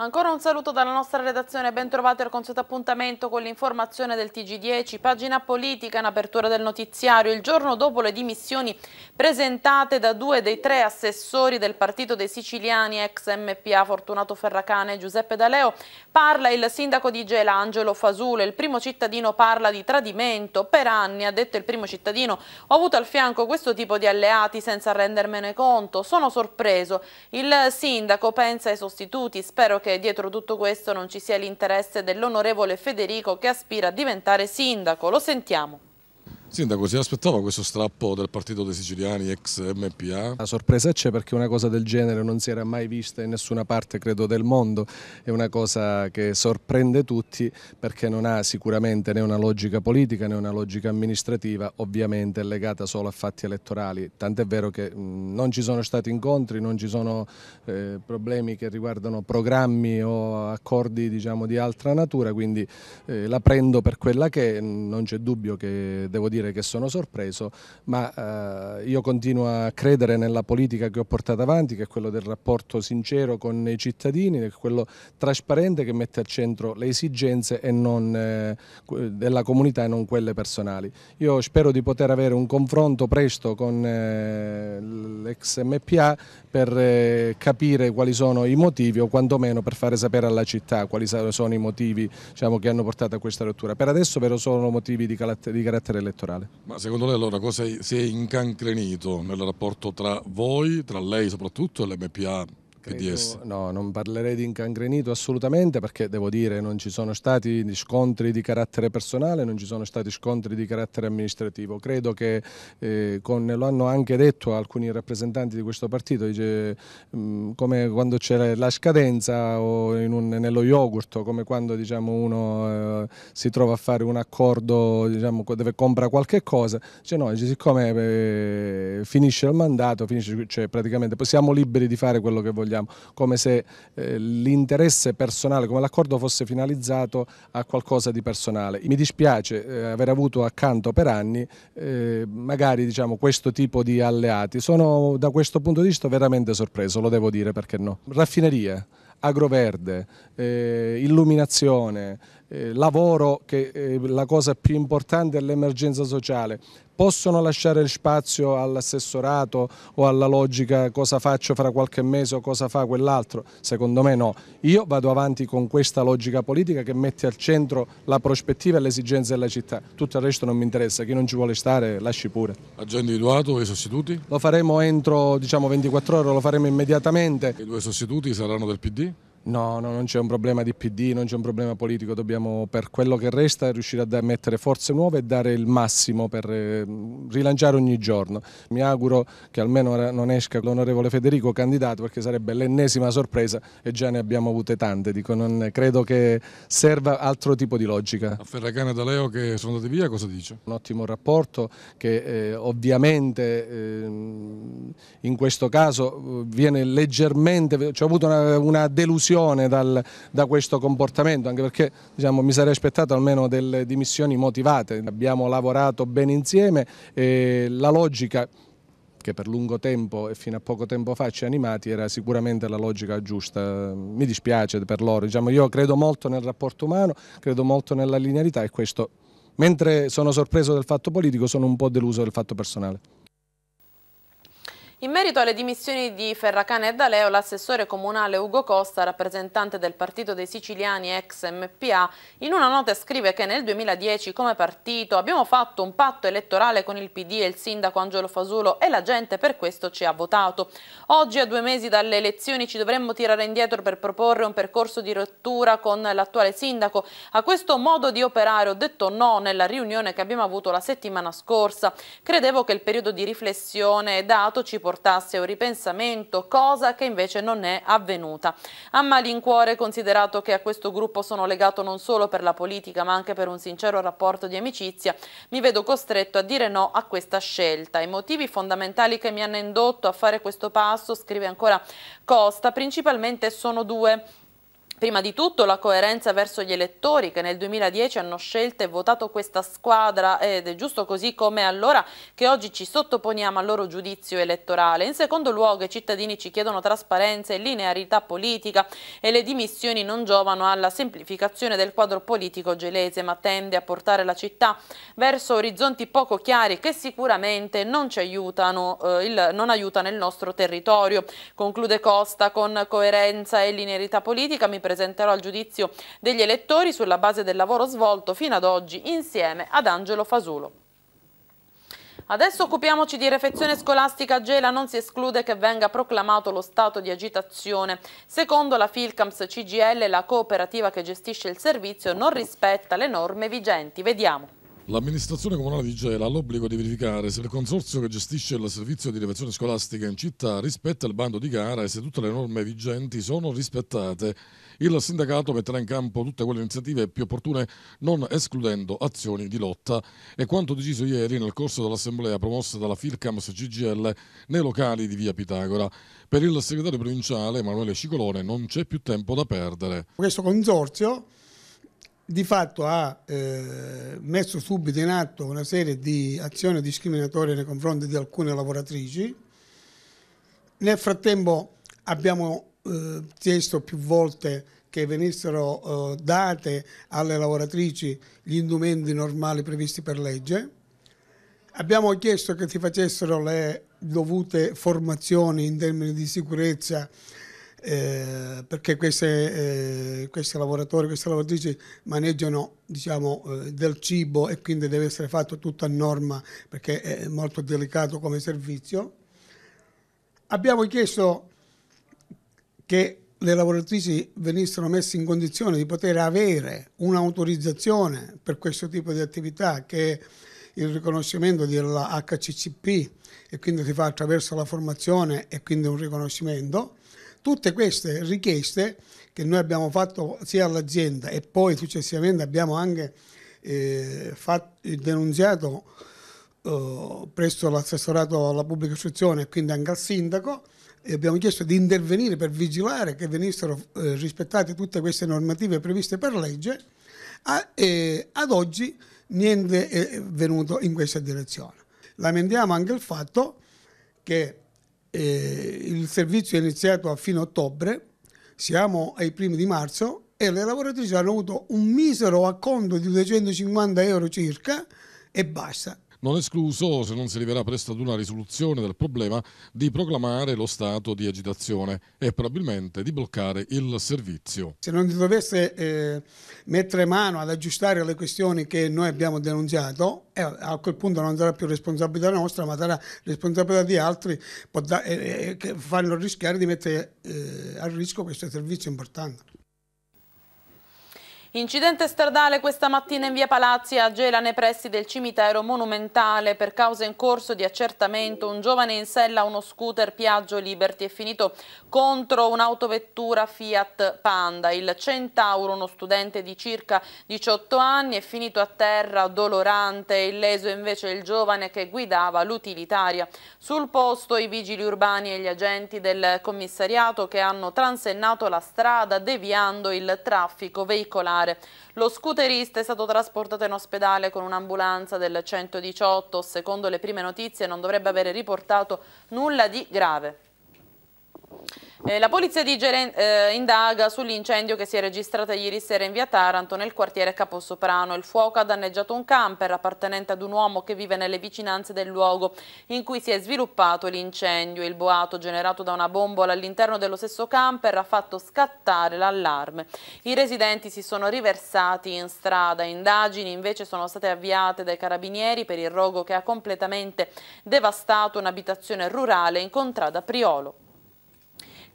Ancora un saluto dalla nostra redazione, ben trovato al consueto appuntamento con l'informazione del TG10, pagina politica in apertura del notiziario, il giorno dopo le dimissioni presentate da due dei tre assessori del partito dei siciliani, ex MPA Fortunato Ferracane e Giuseppe D'Aleo, parla il sindaco di Gela Angelo Fasule, il primo cittadino parla di tradimento, per anni ha detto il primo cittadino, ho avuto al fianco questo tipo di alleati senza rendermene conto, sono sorpreso, il sindaco pensa ai sostituti, spero che che dietro tutto questo non ci sia l'interesse dell'onorevole Federico che aspira a diventare sindaco. Lo sentiamo. Sindaco, si aspettava questo strappo del partito dei siciliani ex MPA? La sorpresa c'è perché una cosa del genere non si era mai vista in nessuna parte, credo, del mondo. È una cosa che sorprende tutti perché non ha sicuramente né una logica politica né una logica amministrativa, ovviamente legata solo a fatti elettorali. Tant'è vero che mm, non ci sono stati incontri, non ci sono eh, problemi che riguardano programmi o accordi diciamo, di altra natura, quindi eh, la prendo per quella che è. non c'è dubbio che devo dire dire che sono sorpreso, ma eh, io continuo a credere nella politica che ho portato avanti, che è quello del rapporto sincero con i cittadini, che è quello trasparente che mette al centro le esigenze non, eh, della comunità e non quelle personali. Io spero di poter avere un confronto presto con eh, l'ex MPA per eh, capire quali sono i motivi o quantomeno per fare sapere alla città quali sono i motivi diciamo, che hanno portato a questa rottura. Per adesso però sono motivi di carattere elettorale elettorale. Ma secondo lei allora cosa si è incancrenito nel rapporto tra voi, tra lei soprattutto e l'MPA Credo, no, non parlerei di incangrenito assolutamente perché devo dire non ci sono stati scontri di carattere personale, non ci sono stati scontri di carattere amministrativo. Credo che, eh, con, lo hanno anche detto alcuni rappresentanti di questo partito, dice, mh, mm, come quando c'è la scadenza o un, nello yogurt, come quando diciamo, uno eh, si trova a fare un accordo, diciamo, dove compra qualche cosa, cioè, no, siccome eh, finisce il mandato, finisce, cioè, praticamente siamo liberi di fare quello che vogliamo vogliamo, come se eh, l'interesse personale, come l'accordo fosse finalizzato a qualcosa di personale. Mi dispiace eh, aver avuto accanto per anni eh, magari diciamo, questo tipo di alleati, sono da questo punto di vista veramente sorpreso, lo devo dire perché no. Raffinerie, agroverde, eh, illuminazione, eh, lavoro che eh, la cosa più importante è l'emergenza sociale. Possono lasciare spazio all'assessorato o alla logica cosa faccio fra qualche mese o cosa fa quell'altro? Secondo me no. Io vado avanti con questa logica politica che mette al centro la prospettiva e le esigenze della città. Tutto il resto non mi interessa, chi non ci vuole stare lasci pure. Ha già individuato i sostituti? Lo faremo entro diciamo, 24 ore, lo faremo immediatamente. I due sostituti saranno del PD? No, no, non c'è un problema di PD, non c'è un problema politico, dobbiamo per quello che resta riuscire a mettere forze nuove e dare il massimo per eh, rilanciare ogni giorno. Mi auguro che almeno non esca l'onorevole Federico candidato perché sarebbe l'ennesima sorpresa e già ne abbiamo avute tante, dico, non credo che serva altro tipo di logica. A Ferragana e da Leo che sono andati via cosa dice? Un ottimo rapporto che eh, ovviamente eh, in questo caso eh, viene leggermente, cioè avuto una, una delusione delusione dal, da questo comportamento, anche perché diciamo, mi sarei aspettato almeno delle dimissioni motivate. Abbiamo lavorato bene insieme e la logica che per lungo tempo e fino a poco tempo fa ci ha animati era sicuramente la logica giusta. Mi dispiace per loro, diciamo, io credo molto nel rapporto umano, credo molto nella linearità e questo, mentre sono sorpreso del fatto politico, sono un po' deluso del fatto personale. In merito alle dimissioni di Ferracane e D'Aleo, l'assessore comunale Ugo Costa, rappresentante del Partito dei Siciliani ex MPA, in una nota scrive che nel 2010 come partito abbiamo fatto un patto elettorale con il PD e il sindaco Angelo Fasulo e la gente per questo ci ha votato. Oggi a due mesi dalle elezioni ci dovremmo tirare indietro per proporre un percorso di rottura con l'attuale sindaco. A questo modo di operare ho detto no nella riunione che abbiamo avuto la settimana scorsa. Credevo che il periodo di riflessione dato ci potesse portasse a un ripensamento, cosa che invece non è avvenuta. A malincuore, considerato che a questo gruppo sono legato non solo per la politica ma anche per un sincero rapporto di amicizia, mi vedo costretto a dire no a questa scelta. I motivi fondamentali che mi hanno indotto a fare questo passo, scrive ancora Costa, principalmente sono due. Prima di tutto la coerenza verso gli elettori che nel 2010 hanno scelto e votato questa squadra ed è giusto così come allora che oggi ci sottoponiamo al loro giudizio elettorale. In secondo luogo i cittadini ci chiedono trasparenza e linearità politica e le dimissioni non giovano alla semplificazione del quadro politico gelese ma tende a portare la città verso orizzonti poco chiari che sicuramente non ci aiutano, eh, il, non aiutano il nostro territorio. Conclude Costa con coerenza e linearità politica mi presenterò al giudizio degli elettori sulla base del lavoro svolto fino ad oggi insieme ad Angelo Fasulo. Adesso occupiamoci di refezione scolastica a Gela, non si esclude che venga proclamato lo stato di agitazione. Secondo la Filcams CGL, la cooperativa che gestisce il servizio non rispetta le norme vigenti. Vediamo. L'amministrazione comunale di Gela ha l'obbligo di verificare se il consorzio che gestisce il servizio di refezione scolastica in città rispetta il bando di gara e se tutte le norme vigenti sono rispettate il sindacato metterà in campo tutte quelle iniziative più opportune non escludendo azioni di lotta. È quanto deciso ieri nel corso dell'assemblea promossa dalla Filcams CGL nei locali di via Pitagora. Per il segretario provinciale Emanuele Cicolone non c'è più tempo da perdere. Questo consorzio di fatto ha eh, messo subito in atto una serie di azioni discriminatorie nei confronti di alcune lavoratrici. Nel frattempo abbiamo eh, chiesto più volte che venissero eh, date alle lavoratrici gli indumenti normali previsti per legge. Abbiamo chiesto che si facessero le dovute formazioni in termini di sicurezza eh, perché queste, eh, questi lavoratori, queste lavoratrici maneggiano diciamo, eh, del cibo e quindi deve essere fatto tutto a norma perché è molto delicato come servizio. Abbiamo chiesto che le lavoratrici venissero messe in condizione di poter avere un'autorizzazione per questo tipo di attività che è il riconoscimento dell'HCCP e quindi si fa attraverso la formazione e quindi un riconoscimento. Tutte queste richieste che noi abbiamo fatto sia all'azienda e poi successivamente abbiamo anche eh, fatto, denunziato eh, presso l'assessorato alla pubblica istruzione e quindi anche al sindaco, e abbiamo chiesto di intervenire per vigilare che venissero eh, rispettate tutte queste normative previste per legge, a, eh, ad oggi niente è venuto in questa direzione. Lamentiamo anche il fatto che eh, il servizio è iniziato a fine ottobre, siamo ai primi di marzo e le lavoratrici hanno avuto un misero acconto di 250 euro circa e basta non escluso, se non si arriverà presto ad una risoluzione del problema, di proclamare lo stato di agitazione e probabilmente di bloccare il servizio. Se non si dovesse eh, mettere mano ad aggiustare le questioni che noi abbiamo denunciato, eh, a quel punto non sarà più responsabilità nostra, ma sarà responsabilità di altri da, eh, eh, che fanno rischiare di mettere eh, a rischio questo servizio importante. Incidente stradale questa mattina in via Palazzi a Gela nei pressi del cimitero monumentale. Per causa in corso di accertamento un giovane in sella a uno scooter Piaggio Liberty è finito contro un'autovettura Fiat Panda. Il Centauro, uno studente di circa 18 anni, è finito a terra dolorante, illeso invece il giovane che guidava l'utilitaria. Sul posto i vigili urbani e gli agenti del commissariato che hanno transennato la strada deviando il traffico veicolare mare. Lo scooterista è stato trasportato in ospedale con un'ambulanza del 118, secondo le prime notizie non dovrebbe avere riportato nulla di grave. Eh, la polizia di Geren eh, indaga sull'incendio che si è registrato ieri sera in via Taranto nel quartiere Caposoprano. Il fuoco ha danneggiato un camper appartenente ad un uomo che vive nelle vicinanze del luogo in cui si è sviluppato l'incendio. Il boato generato da una bombola all'interno dello stesso camper ha fatto scattare l'allarme. I residenti si sono riversati in strada. Indagini invece sono state avviate dai carabinieri per il rogo che ha completamente devastato un'abitazione rurale in contrada Priolo.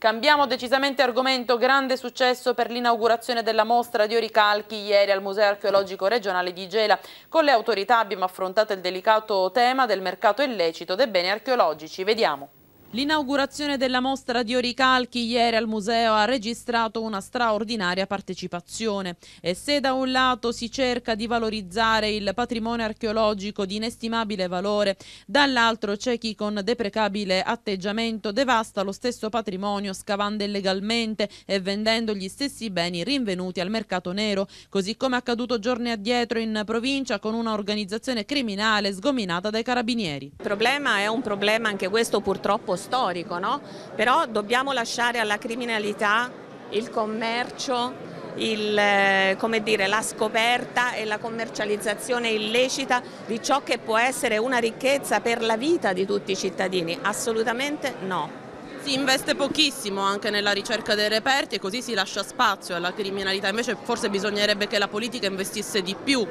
Cambiamo decisamente argomento, grande successo per l'inaugurazione della mostra di oricalchi ieri al Museo Archeologico Regionale di Gela. Con le autorità abbiamo affrontato il delicato tema del mercato illecito dei beni archeologici. Vediamo. L'inaugurazione della mostra di Oricalchi ieri al museo ha registrato una straordinaria partecipazione e se da un lato si cerca di valorizzare il patrimonio archeologico di inestimabile valore, dall'altro c'è chi con deprecabile atteggiamento devasta lo stesso patrimonio scavando illegalmente e vendendo gli stessi beni rinvenuti al mercato nero, così come accaduto giorni addietro in provincia con una organizzazione criminale sgominata dai carabinieri. Il problema è un problema anche questo purtroppo storico, no? però dobbiamo lasciare alla criminalità il commercio, il, eh, dire, la scoperta e la commercializzazione illecita di ciò che può essere una ricchezza per la vita di tutti i cittadini? Assolutamente no. Si investe pochissimo anche nella ricerca dei reperti e così si lascia spazio alla criminalità, invece forse bisognerebbe che la politica investisse di più.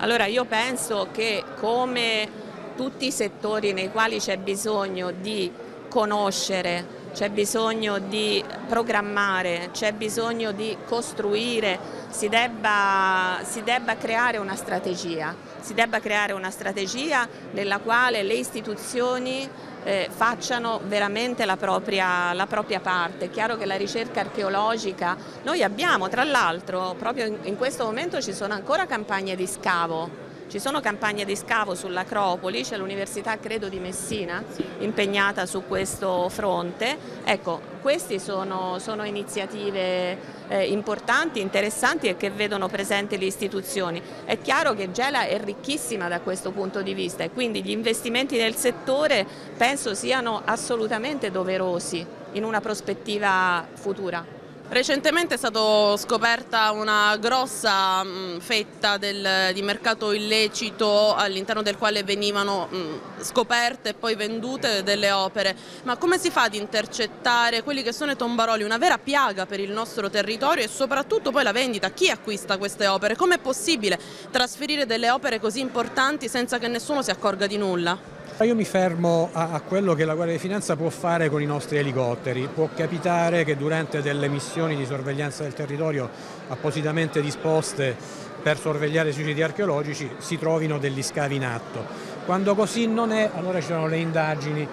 Allora io penso che come tutti i settori nei quali c'è bisogno di conoscere, c'è bisogno di programmare, c'è bisogno di costruire, si debba, si debba, creare una strategia, si debba creare una strategia nella quale le istituzioni eh, facciano veramente la propria, la propria, parte. È chiaro che la ricerca archeologica, noi abbiamo tra l'altro proprio in, in questo momento ci sono ancora campagne di scavo ci sono campagne di scavo sull'Acropoli, c'è l'Università credo di Messina impegnata su questo fronte. Ecco, queste sono, sono iniziative eh, importanti, interessanti e che vedono presenti le istituzioni. È chiaro che Gela è ricchissima da questo punto di vista e quindi gli investimenti nel settore penso siano assolutamente doverosi in una prospettiva futura. Recentemente è stata scoperta una grossa mm, fetta del, di mercato illecito all'interno del quale venivano mm, scoperte e poi vendute delle opere, ma come si fa ad intercettare quelli che sono i tombaroli, una vera piaga per il nostro territorio e soprattutto poi la vendita, chi acquista queste opere? Com'è possibile trasferire delle opere così importanti senza che nessuno si accorga di nulla? Io mi fermo a, a, quello che la Guardia di Finanza può fare con i nostri elicotteri. Può capitare che durante delle missioni di sorveglianza del territorio appositamente disposte per sorvegliare i suicidi archeologici si trovino degli scavi in atto. Quando così non è, allora ci sono le indagini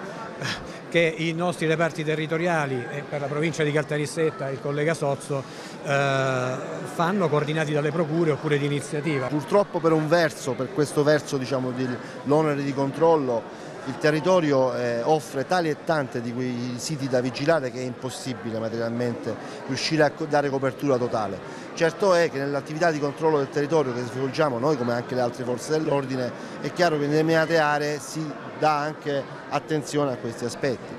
che i nostri reparti territoriali e per la provincia di Caltarissetta il collega Sozzo eh, fanno coordinati dalle procure oppure di iniziativa. Purtroppo per un verso, per questo verso diciamo, dell'onere di controllo il territorio eh, offre tali e tante di quei siti da vigilare che è impossibile materialmente riuscire a dare copertura totale. Certo è che nell'attività di controllo del territorio che svolgiamo noi come anche le altre forze dell'ordine è chiaro che in determinate aree si dà anche attenzione a questi aspetti.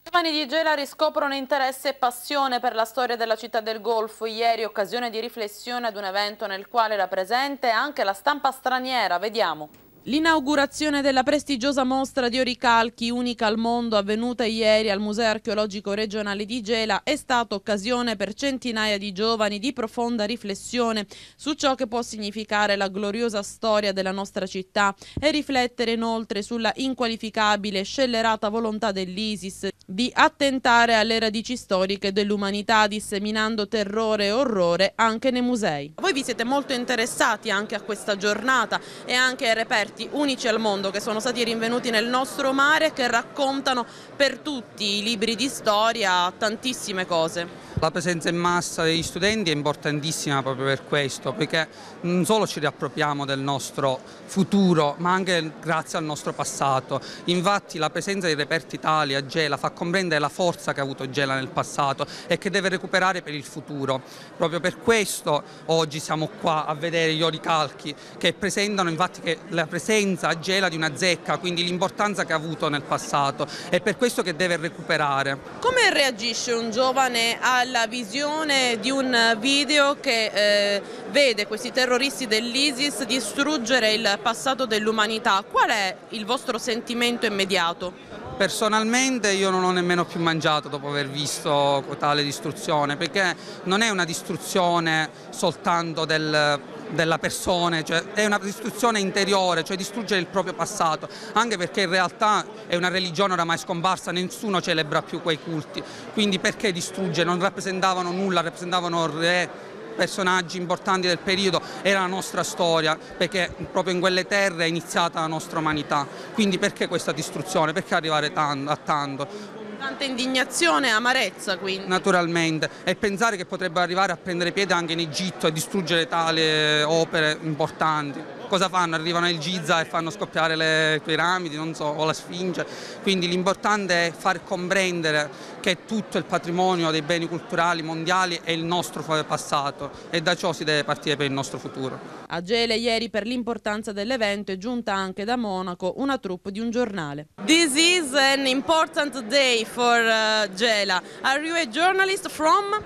I giovani di Gela riscoprono interesse e passione per la storia della città del Golfo. Ieri occasione di riflessione ad un evento nel quale era presente anche la stampa straniera. Vediamo. L'inaugurazione della prestigiosa mostra di oricalchi, unica al mondo, avvenuta ieri al Museo Archeologico Regionale di Gela, è stata occasione per centinaia di giovani di profonda riflessione su ciò che può significare la gloriosa storia della nostra città e riflettere inoltre sulla inqualificabile e scellerata volontà dell'ISIS di attentare alle radici storiche dell'umanità, disseminando terrore e orrore anche nei musei. Voi vi siete molto interessati anche a questa giornata e anche ai reperti esperti unici al mondo che sono stati rinvenuti nel nostro mare e che raccontano per tutti i libri di storia tantissime cose. La presenza in massa degli studenti è importantissima proprio per questo, perché non solo ci riappropriamo del nostro futuro, ma anche grazie al nostro passato. Infatti la presenza dei reperti tali a Gela fa comprendere la forza che ha avuto Gela nel passato e che deve recuperare per il futuro. Proprio per questo oggi siamo qua a vedere gli oricalchi che presentano infatti la presenza a Gela di una zecca, quindi l'importanza che ha avuto nel passato. È per questo che deve recuperare. Come reagisce un giovane al la visione di un video che eh, vede questi terroristi dell'ISIS distruggere il passato dell'umanità. Qual è il vostro sentimento immediato? Personalmente io non ho nemmeno più mangiato dopo aver visto tale distruzione, perché non è una distruzione soltanto del della persona, cioè è una distruzione interiore, cioè distruggere il proprio passato, anche perché in realtà è una religione oramai scomparsa, nessuno celebra più quei culti, quindi perché distruggere? Non rappresentavano nulla, rappresentavano re, personaggi importanti del periodo, era la nostra storia, perché proprio in quelle terre è iniziata la nostra umanità, quindi perché questa distruzione, perché arrivare a tanto? Tanta indignazione e amarezza quindi. Naturalmente e pensare che potrebbe arrivare a prendere piede anche in Egitto e distruggere tale eh, opere importanti cosa fanno? Arrivano il Giza e fanno scoppiare le piramidi, non so, o la Sfinge. Quindi l'importante è far comprendere che tutto il patrimonio dei beni culturali mondiali è il nostro passato e da ciò si deve partire per il nostro futuro. A Gele ieri per l'importanza dell'evento è giunta anche da Monaco una troupe di un giornale. This is an important day for uh, Gela. Are you a journalist from?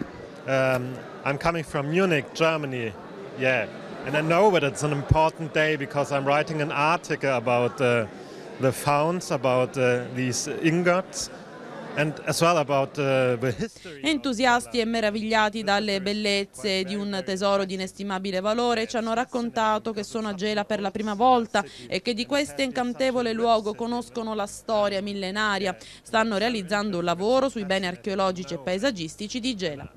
Um, I'm coming from Munich, Germany. Yeah. And I know that it's an important day because I'm writing an article about uh, the founds, about uh, these ingots. Uh, Entusiasti e meravigliati dalle bellezze di un tesoro di inestimabile valore ci hanno raccontato che sono a Gela per la prima volta e che di questo incantevole luogo conoscono la storia millenaria. Stanno realizzando un lavoro sui beni archeologici e paesaggistici di Gela.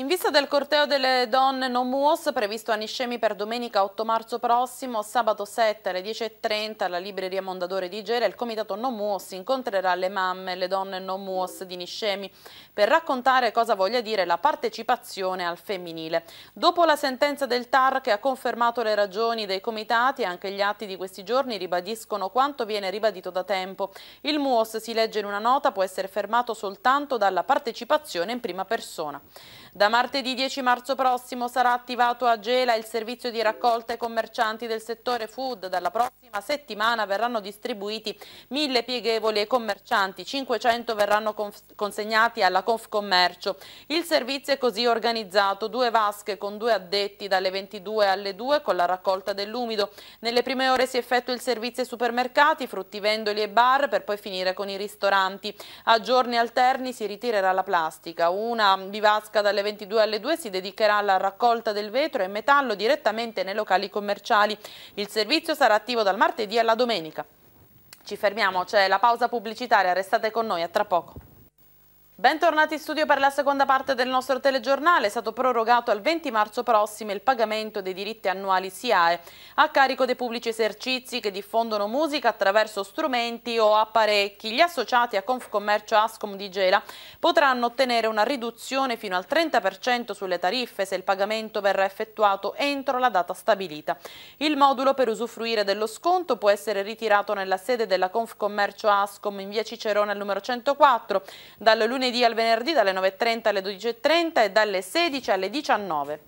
In vista del corteo delle donne Muos, previsto a Niscemi per domenica 8 marzo prossimo, sabato 7 alle 10.30 alla libreria Mondadore di Gera, il comitato Muos incontrerà le mamme, e le donne Muos di Niscemi per raccontare cosa voglia dire la partecipazione al femminile. Dopo la sentenza del TAR che ha confermato le ragioni dei comitati, anche gli atti di questi giorni ribadiscono quanto viene ribadito da tempo. Il Muos, si legge in una nota, può essere fermato soltanto dalla partecipazione in prima persona. Da martedì 10 marzo prossimo sarà attivato a Gela il servizio di raccolta ai commercianti del settore food. Dalla prossima settimana verranno distribuiti 1000 pieghevoli ai commercianti, 500 verranno consegnati alla Confcommercio. Il servizio è così organizzato, due vasche con due addetti dalle 22 alle 2 con la raccolta dell'umido. Nelle prime ore si effettua il servizio ai supermercati, fruttivendoli e bar per poi finire con i ristoranti. A giorni alterni si ritirerà la plastica, una bivasca dalle dalle 22 alle 2 si dedicherà alla raccolta del vetro e metallo direttamente nei locali commerciali. Il servizio sarà attivo dal martedì alla domenica. Ci fermiamo, c'è la pausa pubblicitaria, restate con noi a tra poco. Bentornati in studio per la seconda parte del nostro telegiornale. È stato prorogato al 20 marzo prossimo il pagamento dei diritti annuali SIAE a carico dei pubblici esercizi che diffondono musica attraverso strumenti o apparecchi. Gli associati a Confcommercio Ascom di Gela potranno ottenere una riduzione fino al 30% sulle tariffe se il pagamento verrà effettuato entro la data stabilita. Il modulo per usufruire dello sconto può essere ritirato nella sede della Confcommercio Ascom in via Cicerone al numero 104 dal lunedì lunedì al venerdì dalle 9.30 alle 12.30 e dalle 16 alle 19.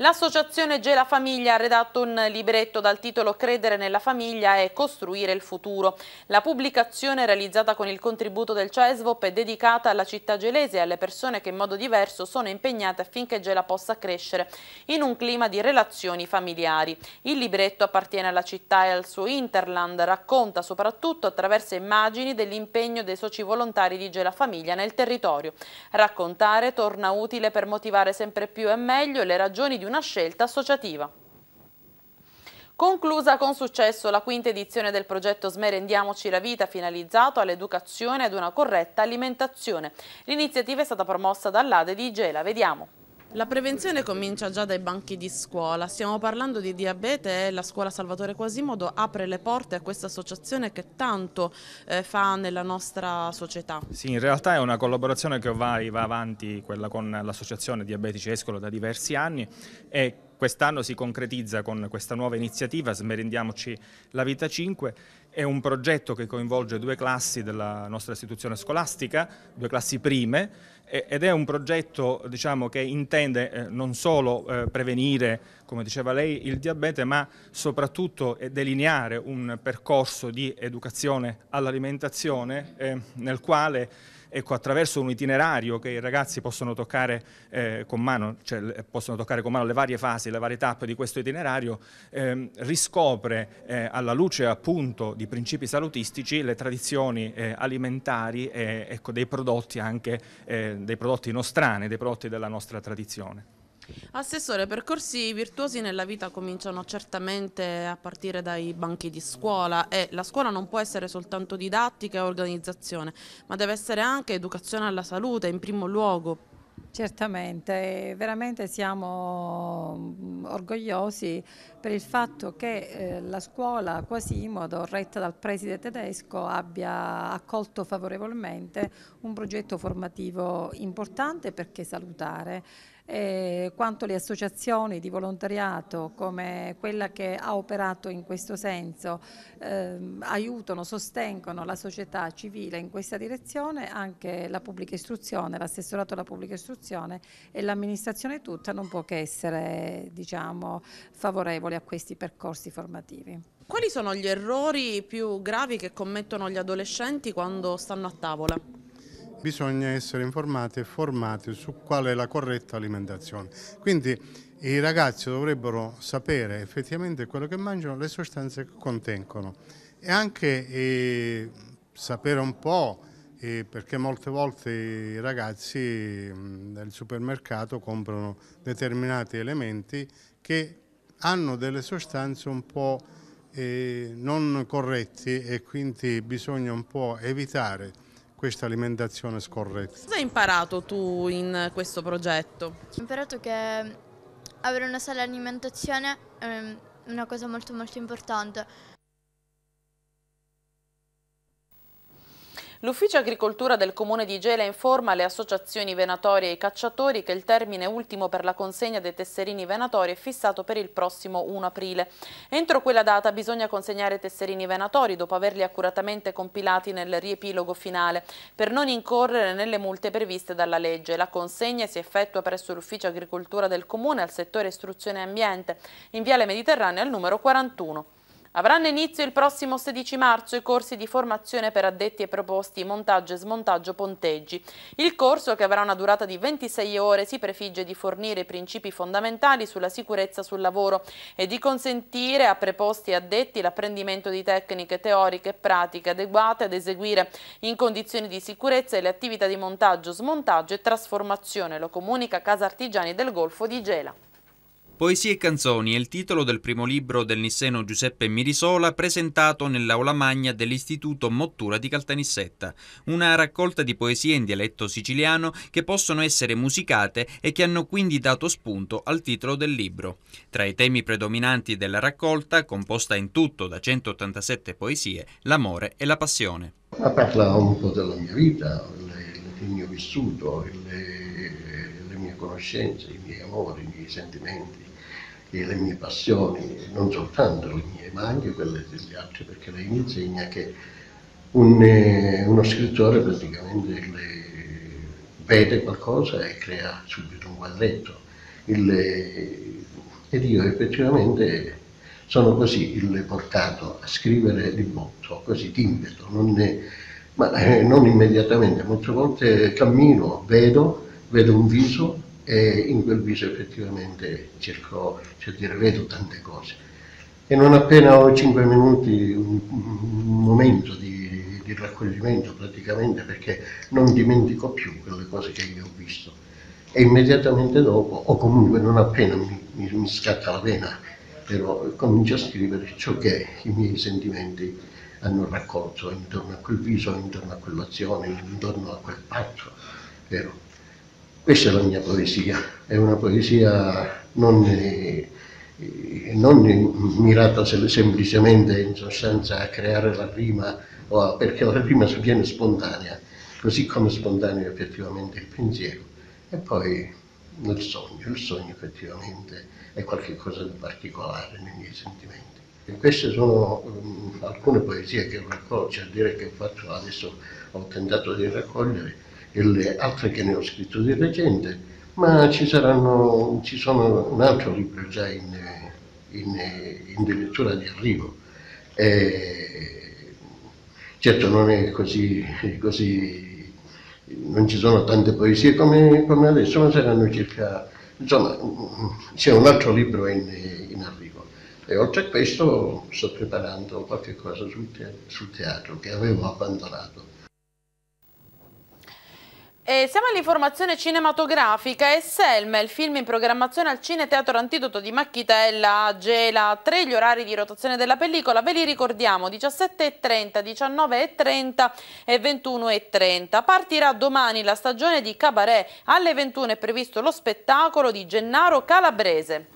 L'associazione Gela Famiglia ha redatto un libretto dal titolo Credere nella famiglia e costruire il futuro. La pubblicazione realizzata con il contributo del CESVOP è dedicata alla città gelese e alle persone che in modo diverso sono impegnate affinché Gela possa crescere in un clima di relazioni familiari. Il libretto appartiene alla città e al suo interland, racconta soprattutto attraverso immagini dell'impegno dei soci volontari di Gela Famiglia nel territorio. Raccontare torna utile per motivare sempre più e meglio le ragioni di una scelta associativa. Conclusa con successo la quinta edizione del progetto Smerendiamoci la vita finalizzato all'educazione ed una corretta alimentazione. L'iniziativa è stata promossa dall'Ade di Gela. Vediamo. La prevenzione comincia già dai banchi di scuola, stiamo parlando di diabete e la scuola Salvatore Quasimodo apre le porte a questa associazione che tanto eh, fa nella nostra società. Sì, in realtà è una collaborazione che va, va avanti, quella con l'associazione Diabetici Escolo da diversi anni e Quest'anno si concretizza con questa nuova iniziativa Smerendiamoci la Vita 5, è un progetto che coinvolge due classi della nostra istituzione scolastica, due classi prime, ed è un progetto diciamo, che intende eh, non solo eh, prevenire, come diceva lei, il diabete, ma soprattutto eh, delineare un percorso di educazione all'alimentazione nel quale ecco, attraverso un itinerario che i ragazzi possono toccare, eh, con mano, cioè, possono toccare con mano le varie fasi, le varie tappe di questo itinerario, ehm, riscopre eh, alla luce appunto di principi salutistici le tradizioni eh, alimentari e ecco, dei prodotti anche, eh, dei prodotti nostrani, dei prodotti della nostra tradizione. Assessore, percorsi virtuosi nella vita cominciano certamente a partire dai banchi di scuola e la scuola non può essere soltanto didattica e organizzazione, ma deve essere anche educazione alla salute in primo luogo. Certamente, veramente siamo mm, orgogliosi per il fatto che eh, la scuola Quasimodo, retta dal preside tedesco, abbia accolto favorevolmente un progetto formativo importante perché salutare eh, quanto le associazioni di volontariato come quella che ha operato in questo senso eh, aiutano, sostengono la società civile in questa direzione, anche la pubblica istruzione, l'assessorato alla pubblica istruzione e l'amministrazione tutta non può che essere diciamo, favorevole a questi percorsi formativi. Quali sono gli errori più gravi che commettono gli adolescenti quando stanno a tavola? bisogna essere informati e formati su qual è la corretta alimentazione. Quindi i ragazzi dovrebbero sapere effettivamente quello che mangiano, le sostanze che contengono e anche eh, sapere un po' eh, perché molte volte i ragazzi mh, mm, del supermercato comprano determinati elementi che hanno delle sostanze un po' eh, non corretti e quindi bisogna un po' evitare questa alimentazione scorretta. Cosa hai imparato tu in questo progetto? Ho imparato che avere una sana alimentazione è ehm, una cosa molto molto importante L'ufficio agricoltura del comune di Gela informa le associazioni venatorie e i cacciatori che il termine ultimo per la consegna dei tesserini venatori è fissato per il prossimo 1 aprile. Entro quella data bisogna consegnare tesserini venatori dopo averli accuratamente compilati nel riepilogo finale per non incorrere nelle multe previste dalla legge. La consegna si effettua presso l'ufficio agricoltura del comune al settore istruzione e ambiente in Viale Mediterranea al numero 41. Avranno inizio il prossimo 16 marzo i corsi di formazione per addetti e proposti montaggio e smontaggio ponteggi. Il corso, che avrà una durata di 26 ore, si prefigge di fornire i principi fondamentali sulla sicurezza sul lavoro e di consentire a preposti e addetti l'apprendimento di tecniche teoriche e pratiche adeguate ad eseguire in condizioni di sicurezza le attività di montaggio, smontaggio e trasformazione, lo comunica Casa Artigiani del Golfo di Gela. Poesie e canzoni è il titolo del primo libro del nisseno Giuseppe Mirisola presentato nell'aula magna dell'Istituto Mottura di Caltanissetta, una raccolta di poesie in dialetto siciliano che possono essere musicate e che hanno quindi dato spunto al titolo del libro. Tra i temi predominanti della raccolta, composta in tutto da 187 poesie, l'amore e la passione. Ma parla un po' della mia vita, il mio vissuto, le, le mie conoscenze, i miei amori, i miei sentimenti e le mie passioni, non soltanto le mie, ma anche quelle degli altri, perché lei mi insegna che un, eh, uno scrittore praticamente vede qualcosa e crea subito un quadretto. Il, eh, ed io effettivamente sono così il portato a scrivere di botto, così timbeto, non ma eh, non immediatamente, molte volte cammino, vedo, vedo un viso, e in quel viso effettivamente cercò, cioè dire, vedo tante cose. E non appena ho cinque minuti, un, un momento di, di, raccoglimento praticamente, perché non dimentico più quelle cose che io ho visto. E immediatamente dopo, o comunque non appena mi, mi, mi scatta la vena, però comincio a scrivere ciò che i miei sentimenti hanno raccolto intorno a quel viso, intorno a quell'azione, intorno a quel patto. Vero? Questa è la mia poesia, è una poesia non, eh, non mirata semplicemente in sostanza a creare la prima, perché la prima viene spontanea, così come spontaneo effettivamente il pensiero. E poi nel sogno, il sogno effettivamente è qualcosa di particolare nei miei sentimenti. E queste sono mm, alcune poesie che ho raccolto, cioè dire che faccio adesso ho tentato di raccogliere e le altre che ne ho scritto di recente, ma ci, saranno, ci sono un altro libro già in, in, in lettura di arrivo. E certo non è così, così, non ci sono tante poesie come, come adesso, ma saranno circa, insomma, c'è un altro libro in, in arrivo. E oltre a questo sto preparando qualche cosa sul teatro, sul teatro che avevo abbandonato. E siamo all'informazione cinematografica e Selma, il film in programmazione al Cine Teatro Antidoto di Macchitella, e Gela. Tre gli orari di rotazione della pellicola, ve li ricordiamo, 17.30, 19.30 e 21.30. Partirà domani la stagione di Cabaret, alle 21 è previsto lo spettacolo di Gennaro Calabrese.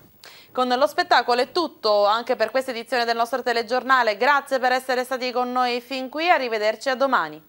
Con lo spettacolo è tutto anche per questa edizione del nostro telegiornale, grazie per essere stati con noi fin qui, arrivederci a domani.